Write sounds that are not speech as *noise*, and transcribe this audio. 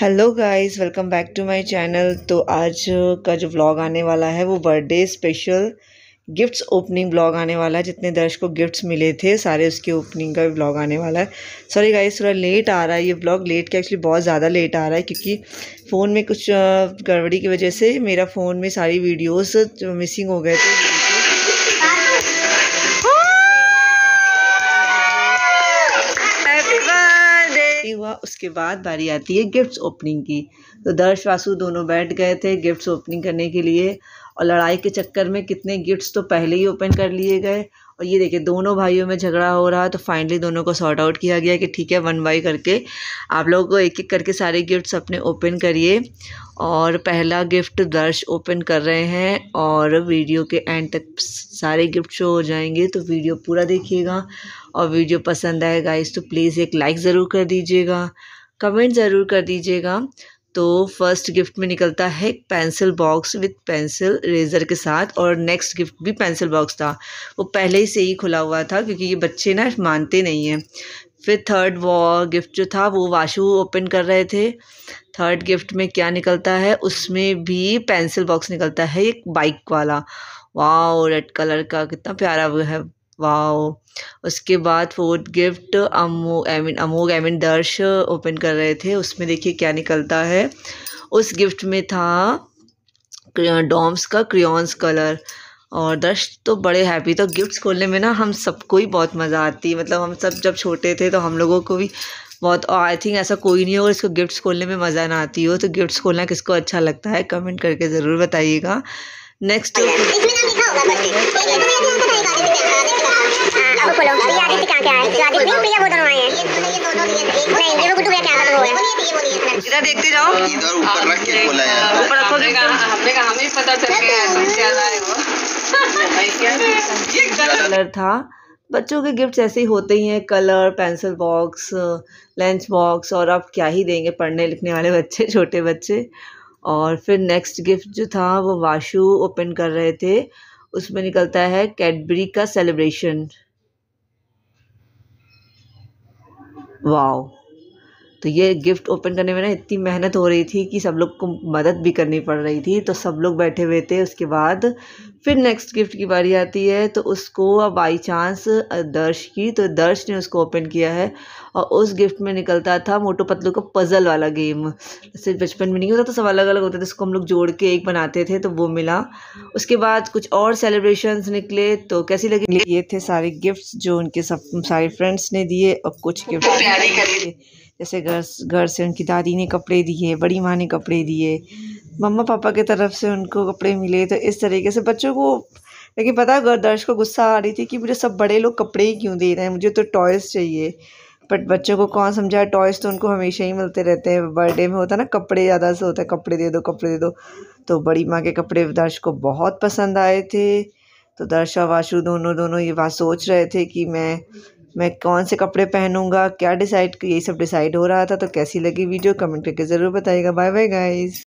hello guys welcome back to my channel तो आज का जो व्लॉग आने वाला है वो birthday special gifts opening blog आने वाला है जितने दर्श को गिफ्ट्स मिले थे सारे उसके ओपनिंग का ब्लॉग आने वाला है सॉरी गाइस थोड़ा लेट आ रहा है ये ब्लॉग लेट के एक्चुअली बहुत ज़्यादा लेट आ रहा है क्योंकि फ़ोन में कुछ गड़बड़ी की वजह से मेरा फ़ोन में सारी वीडियोज़ मिसिंग हो गए थे एक्टिव हुआ उसके बाद बारी आती है गिफ्ट्स ओपनिंग की तो दर्श वासु दोनों बैठ गए थे गिफ्ट्स ओपनिंग करने के लिए और लड़ाई के चक्कर में कितने गिफ्ट्स तो पहले ही ओपन कर लिए गए और ये देखिए दोनों भाइयों में झगड़ा हो रहा है तो फाइनली दोनों को सॉर्ट आउट किया गया कि ठीक है वन बाई करके आप लोग एक एक करके सारे गिफ्ट्स अपने ओपन करिए और पहला गिफ्ट दर्श ओपन कर रहे हैं और वीडियो के एंड तक सारे गिफ्ट शो हो जाएंगे तो वीडियो पूरा देखिएगा और वीडियो पसंद आएगा इस तो प्लीज़ एक लाइक ज़रूर कर दीजिएगा कमेंट ज़रूर कर दीजिएगा तो फर्स्ट गिफ्ट में निकलता है एक pencil box with pencil eraser के साथ और नेक्स्ट गिफ्ट भी पेंसिल बॉक्स था वो पहले ही से ही खुला हुआ था क्योंकि ये बच्चे ना मानते नहीं हैं फिर थर्ड वो गिफ्ट जो था वो वाशू ओपन कर रहे थे थर्ड गिफ्ट में क्या निकलता है उसमें भी पेंसिल बॉक्स निकलता है एक बाइक वाला वाह रेड कलर का कितना प्यारा वो है वाओ उसके बाद फोर्थ गिफ्ट अमो I mean among I mean Darsh open कर रहे थे उसमें देखिए क्या निकलता है उस गिफ्ट में था डॉम्स का क्रियॉन्स कलर और दर्श तो बड़े हैप्पी तो गिफ्ट्स खोलने में ना हम सबको ही बहुत मज़ा आती है मतलब हम सब जब छोटे थे तो हम लोगों को भी बहुत और आई थिंक ऐसा कोई नहीं होगा इसको गिफ्ट्स खोलने में मज़ा ना आती हो तो गिफ्ट्स खोलना किसको अच्छा लगता है कमेंट करके ज़रूर बताइएगा नेक्स्ट भैया दोनों तो नहीं ये क्या हो गया देखते जाओ इधर ऊपर रख के बोला हाँ, ऊपर रखोगे हमें पता चल गया कलर था बच्चों के गिफ्ट्स ऐसे ही होते ही हैं colour pencil box lunch box और आप क्या ही देंगे पढ़ने लिखने वाले बच्चे *laughs* छोटे बच्चे और फिर नेक्स्ट गिफ्ट जो था वो वाशु ओपन कर रहे थे उसमें निकलता है कैडबरी का सेलिब्रेशन wow तो ये गिफ्ट ओपन करने में ना इतनी मेहनत हो रही थी कि सब लोग को मदद भी करनी पड़ रही थी तो सब लोग बैठे हुए थे उसके बाद फिर नेक्स्ट गिफ्ट की बारी आती है तो उसको अब बाई चांस दर्श की तो दर्श ने उसको ओपन किया है और उस गिफ्ट में निकलता था मोटो पतलू का पज़ल वाला गेम जैसे बचपन में नहीं होता तो सब अलग अलग होते थे उसको हम लोग जोड़ के एक बनाते थे तो वो मिला उसके बाद कुछ और सेलिब्रेशंस निकले तो कैसी लगी ये थे सारे गिफ्ट्स जो उनके सब सारे फ्रेंड्स ने दिए और कुछ गिफ्ट जैसे घर घर से उनकी दादी ने कपड़े दिए बड़ी माँ ने कपड़े दिए मम्मा पापा की तरफ से उनको कपड़े मिले तो इस तरीके से बच्चों को लेकिन पता घर दर्श को गुस्सा आ रही थी कि मुझे सब बड़े लोग कपड़े ही क्यों दे रहे हैं मुझे तो टॉयज़ चाहिए बट बच्चों को कौन समझा टॉयज़ तो उनको हमेशा ही मिलते रहते हैं बर्थडे में होता है ना कपड़े ज़्यादा से होता है कपड़े दे दो कपड़े दे दो तो बड़ी माँ के कपड़े दर्श को बहुत पसंद आए थे तो दर्श और वाशु दोनों दोनों ये बात सोच रहे थे कि मैं मैं कौन से कपड़े पहनूंगा क्या डिसाइड यही सब डिसाइड हो रहा था तो कैसी लगी वीडियो कमेंट करके ज़रूर बताइएगा बाय बाय गाइज